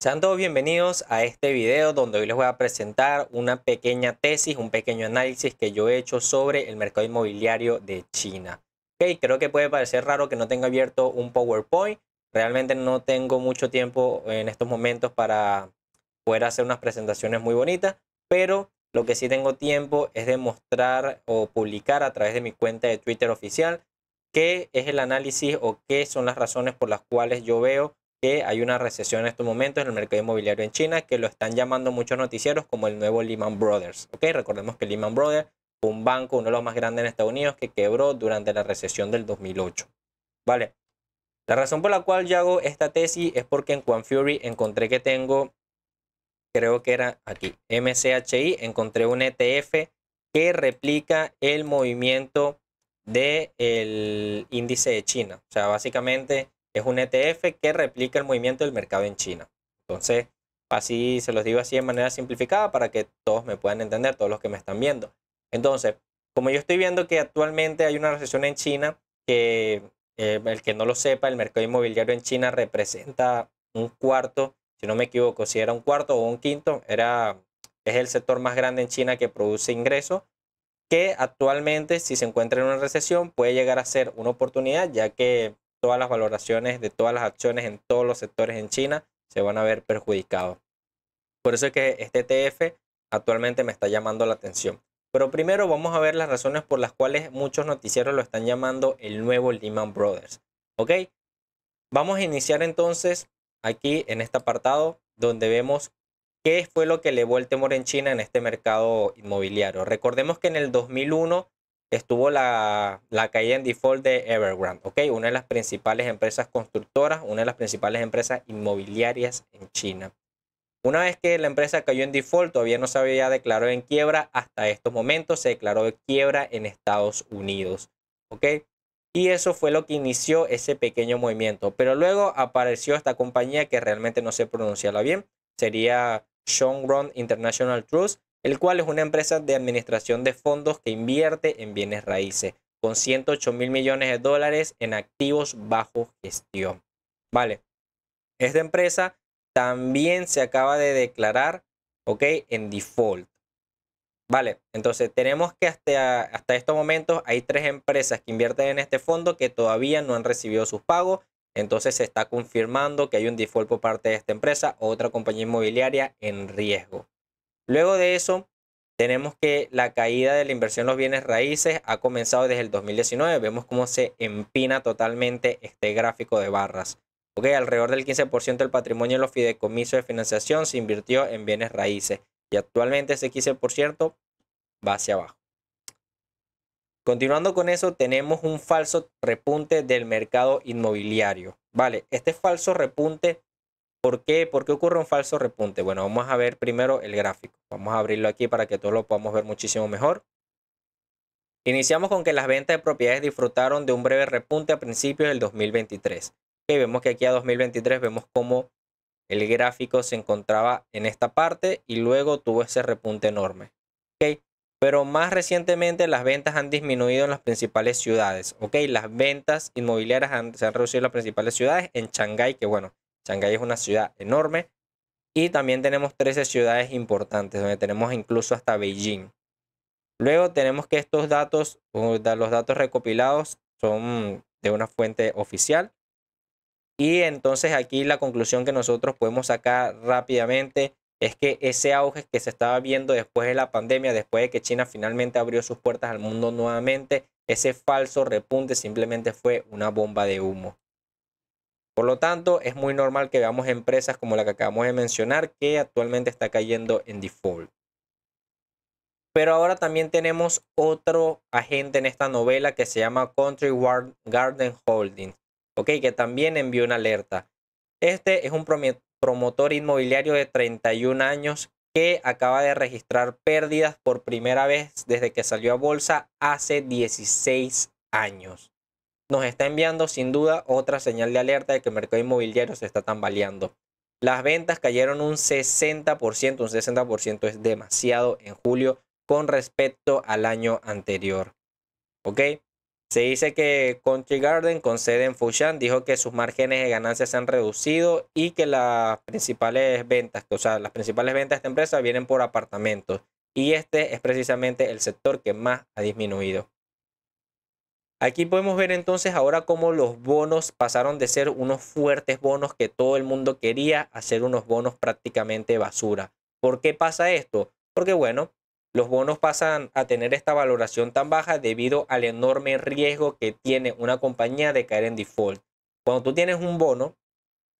Sean todos bienvenidos a este video donde hoy les voy a presentar una pequeña tesis, un pequeño análisis que yo he hecho sobre el mercado inmobiliario de China. creo que puede parecer raro que no tenga abierto un PowerPoint. Realmente no tengo mucho tiempo en estos momentos para poder hacer unas presentaciones muy bonitas, pero lo que sí tengo tiempo es demostrar o publicar a través de mi cuenta de Twitter oficial qué es el análisis o qué son las razones por las cuales yo veo que hay una recesión en estos momentos en el mercado inmobiliario en China, que lo están llamando muchos noticieros como el nuevo Lehman Brothers. ¿ok? Recordemos que Lehman Brothers fue un banco, uno de los más grandes en Estados Unidos, que quebró durante la recesión del 2008. ¿Vale? La razón por la cual yo hago esta tesis es porque en Quan Fury encontré que tengo, creo que era aquí, MCHI, encontré un ETF que replica el movimiento del índice de China. O sea, básicamente es un ETF que replica el movimiento del mercado en China. Entonces, así se los digo así de manera simplificada para que todos me puedan entender, todos los que me están viendo. Entonces, como yo estoy viendo que actualmente hay una recesión en China, que eh, el que no lo sepa, el mercado inmobiliario en China representa un cuarto, si no me equivoco, si era un cuarto o un quinto, era, es el sector más grande en China que produce ingresos, que actualmente si se encuentra en una recesión puede llegar a ser una oportunidad, ya que todas las valoraciones de todas las acciones en todos los sectores en China se van a ver perjudicados. Por eso es que este ETF actualmente me está llamando la atención. Pero primero vamos a ver las razones por las cuales muchos noticieros lo están llamando el nuevo Lehman Brothers. ¿Ok? Vamos a iniciar entonces aquí en este apartado donde vemos qué fue lo que levó el temor en China en este mercado inmobiliario. Recordemos que en el 2001 estuvo la, caída en default de Evergrande, ¿ok? Una de las principales empresas constructoras, una de las principales empresas inmobiliarias en China. Una vez que la empresa cayó en default, todavía no se había declarado en quiebra, hasta estos momentos se declaró de quiebra en Estados Unidos, ¿ok? Y eso fue lo que inició ese pequeño movimiento. Pero luego apareció esta compañía que realmente no sé pronunciarla bien, sería Shongron International Trust, el cual es una empresa de administración de fondos que invierte en bienes raíces, con 108 mil millones de dólares en activos bajo gestión. Vale, esta empresa también se acaba de declarar, ok, en default. Vale, entonces tenemos que hasta, hasta estos momentos hay tres empresas que invierten en este fondo que todavía no han recibido sus pagos. Entonces se está confirmando que hay un default por parte de esta empresa o otra compañía inmobiliaria en riesgo. Luego de eso, tenemos que la caída de la inversión en los bienes raíces ha comenzado desde el 2019. Vemos cómo se empina totalmente este gráfico de barras. Okay, alrededor del 15% del patrimonio en los fideicomisos de financiación se invirtió en bienes raíces y actualmente ese 15% va hacia abajo. Continuando con eso, tenemos un falso repunte del mercado inmobiliario. Vale, este falso repunte ¿Por qué? ¿Por qué ocurre un falso repunte? Bueno, vamos a ver primero el gráfico. Vamos a abrirlo aquí para que todos lo podamos ver muchísimo mejor. Iniciamos con que las ventas de propiedades disfrutaron de un breve repunte a principios del 2023. vemos que aquí a 2023 vemos cómo el gráfico se encontraba en esta parte y luego tuvo ese repunte enorme. Pero más recientemente las ventas han disminuido en las principales ciudades. Las ventas inmobiliarias se han reducido en las principales ciudades. En Shanghái, que bueno, Shanghái es una ciudad enorme y también tenemos 13 ciudades importantes, donde tenemos incluso hasta Beijing. Luego tenemos que estos datos, los datos recopilados, son de una fuente oficial. Y entonces aquí la conclusión que nosotros podemos sacar rápidamente es que ese auge que se estaba viendo después de la pandemia, después de que China finalmente abrió sus puertas al mundo nuevamente, ese falso repunte simplemente fue una bomba de humo. Por lo tanto, es muy normal que veamos empresas como la que acabamos de mencionar que actualmente está cayendo en default. Pero ahora también tenemos otro agente en esta novela que se llama Country Garden Holdings, ¿ok? que también envió una alerta. Este es un promotor inmobiliario de 31 años que acaba de registrar pérdidas por primera vez desde que salió a bolsa hace 16 años nos está enviando sin duda otra señal de alerta de que el mercado inmobiliario se está tambaleando. Las ventas cayeron un 60%, un 60% es demasiado en julio con respecto al año anterior. ¿Ok? Se dice que Country Garden con sede en Fushan dijo que sus márgenes de ganancias se han reducido y que las principales ventas, o sea, las principales ventas de esta empresa vienen por apartamentos. Y este es precisamente el sector que más ha disminuido. Aquí podemos ver entonces ahora cómo los bonos pasaron de ser unos fuertes bonos que todo el mundo quería a ser unos bonos prácticamente basura. ¿Por qué pasa esto? Porque bueno, los bonos pasan a tener esta valoración tan baja debido al enorme riesgo que tiene una compañía de caer en default. Cuando tú tienes un bono,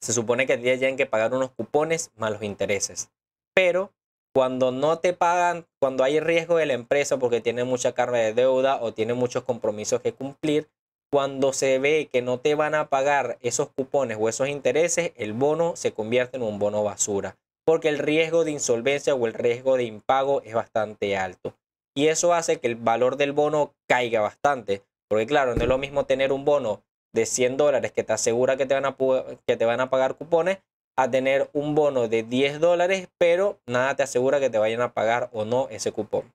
se supone que tienen que pagar unos cupones más los intereses. Pero cuando no te pagan, cuando hay riesgo de la empresa porque tiene mucha carga de deuda o tiene muchos compromisos que cumplir, cuando se ve que no te van a pagar esos cupones o esos intereses, el bono se convierte en un bono basura, porque el riesgo de insolvencia o el riesgo de impago es bastante alto. Y eso hace que el valor del bono caiga bastante, porque claro, no es lo mismo tener un bono de 100 dólares que te asegura que te van a, que te van a pagar cupones a tener un bono de 10 dólares, pero nada te asegura que te vayan a pagar o no ese cupón.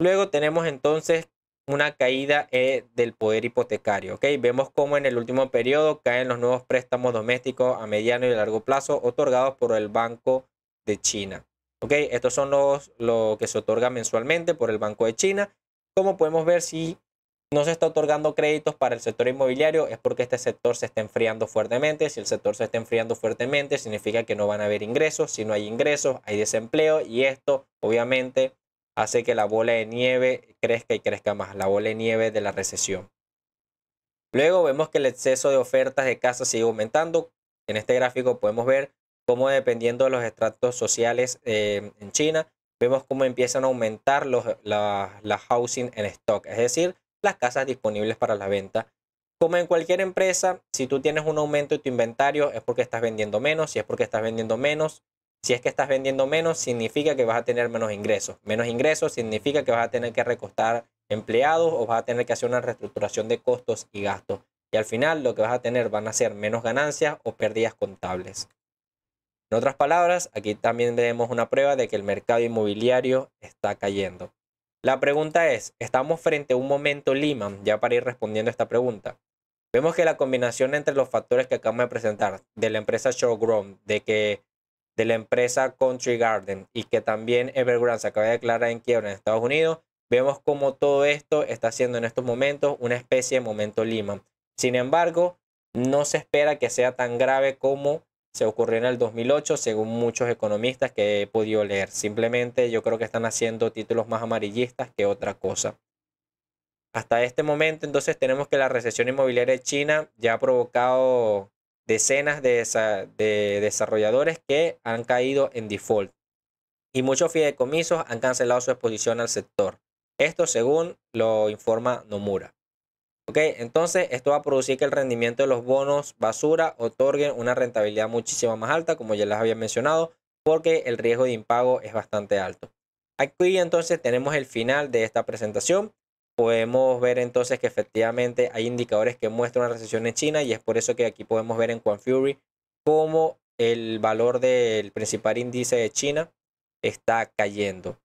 Luego tenemos entonces una caída eh, del poder hipotecario. Okay, Vemos cómo en el último periodo caen los nuevos préstamos domésticos a mediano y largo plazo otorgados por el Banco de China. ¿ok? Estos son los lo que se otorga mensualmente por el Banco de China. Como podemos ver, si no se está otorgando créditos para el sector inmobiliario es porque este sector se está enfriando fuertemente. Si el sector se está enfriando fuertemente, significa que no van a haber ingresos. Si no hay ingresos, hay desempleo y esto obviamente hace que la bola de nieve crezca y crezca más, la bola de nieve de la recesión. Luego vemos que el exceso de ofertas de casas sigue aumentando. En este gráfico podemos ver cómo dependiendo de los extractos sociales eh, en China, vemos cómo empiezan a aumentar los, la, la housing en stock. Es decir, las casas disponibles para la venta. Como en cualquier empresa, si tú tienes un aumento de tu inventario es porque estás vendiendo menos, si es porque estás vendiendo menos, si es que estás vendiendo menos, significa que vas a tener menos ingresos. Menos ingresos significa que vas a tener que recostar empleados o vas a tener que hacer una reestructuración de costos y gastos. Y al final lo que vas a tener van a ser menos ganancias o pérdidas contables. En otras palabras, aquí también vemos una prueba de que el mercado inmobiliario está cayendo. La pregunta es, estamos frente a un momento lima? ya para ir respondiendo a esta pregunta. Vemos que la combinación entre los factores que acabamos de presentar, de la empresa Showground, de que de la empresa Country Garden y que también Evergrande se acaba de declarar en quiebra en Estados Unidos, vemos como todo esto está siendo en estos momentos una especie de momento lima. Sin embargo, no se espera que sea tan grave como se ocurrió en el 2008, según muchos economistas que he podido leer. Simplemente yo creo que están haciendo títulos más amarillistas que otra cosa. Hasta este momento entonces tenemos que la recesión inmobiliaria de China ya ha provocado decenas de, de desarrolladores que han caído en default y muchos fideicomisos han cancelado su exposición al sector. Esto según lo informa Nomura. Ok, entonces esto va a producir que el rendimiento de los bonos basura otorguen una rentabilidad muchísimo más alta, como ya les había mencionado, porque el riesgo de impago es bastante alto. Aquí entonces tenemos el final de esta presentación. Podemos ver entonces que efectivamente hay indicadores que muestran una recesión en China y es por eso que aquí podemos ver en Fury cómo el valor del principal índice de China está cayendo.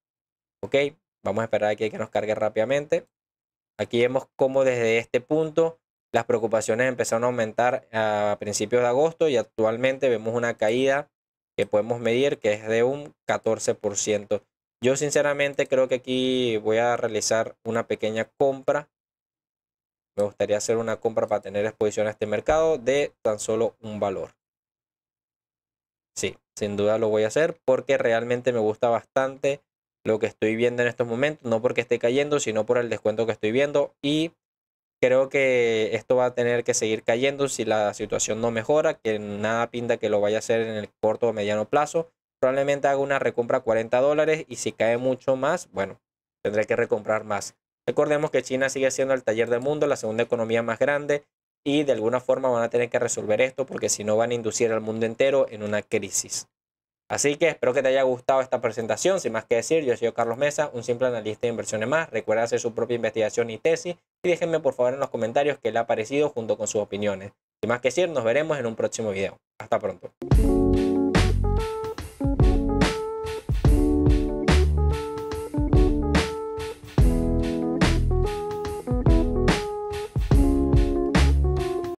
Ok, vamos a esperar aquí que nos cargue rápidamente. Aquí vemos cómo desde este punto las preocupaciones empezaron a aumentar a principios de agosto y actualmente vemos una caída que podemos medir que es de un 14%. Yo sinceramente creo que aquí voy a realizar una pequeña compra. Me gustaría hacer una compra para tener exposición a este mercado de tan solo un valor. Sí, sin duda lo voy a hacer porque realmente me gusta bastante lo que estoy viendo en estos momentos, no porque esté cayendo, sino por el descuento que estoy viendo y creo que esto va a tener que seguir cayendo si la situación no mejora, que nada pinta que lo vaya a hacer en el corto o mediano plazo. Probablemente haga una recompra a 40 dólares y si cae mucho más, bueno, tendré que recomprar más. Recordemos que China sigue siendo el taller del mundo, la segunda economía más grande y de alguna forma van a tener que resolver esto porque si no van a inducir al mundo entero en una crisis. Así que espero que te haya gustado esta presentación. Sin más que decir, yo soy Carlos Mesa, un simple analista de inversiones más. Recuerda hacer su propia investigación y tesis y déjenme por favor en los comentarios qué le ha parecido junto con sus opiniones. Sin más que decir, nos veremos en un próximo video. Hasta pronto.